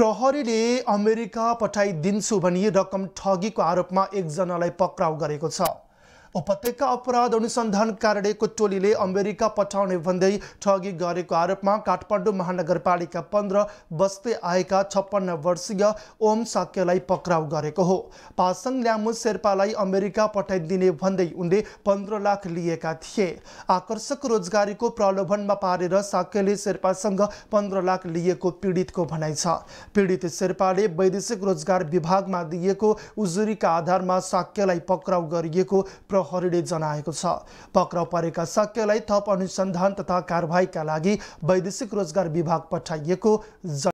प्रहरीले अमेरिका पठाइदिन्छु भनी रकम ठगीको आरोपमा एकजनालाई पक्राउ गरेको छ उपत्यका अपराध अनुसन्धान कार्यालयको टोलीले अमेरिका पठाउने भन्दै ठगी गरेको आरोपमा काठमाडौँ महानगरपालिका पन्ध्र बस्दै आएका छप्पन्न वर्षीय ओम साक्यलाई पक्राउ गरेको हो पासाङ ल्यामु शेर्पालाई अमेरिका पठाइदिने भन्दै उनले पन्ध्र लाख लिएका थिए आकर्षक रोजगारीको प्रलोभनमा पारेर साक्यले शेर्पासँग पन्ध्र लाख लिएको पीडितको भनाइ छ पीडित शेर्पाले वैदेशिक रोजगार विभागमा दिएको उजुरीका आधारमा साक्यलाई पक्राउ गरिएको हरिडे जनाएको छ पक्राउ परेका शक्यलाई थप अनुसन्धान तथा कारवाहीका लागि वैदेशिक रोजगार विभाग पठाइएको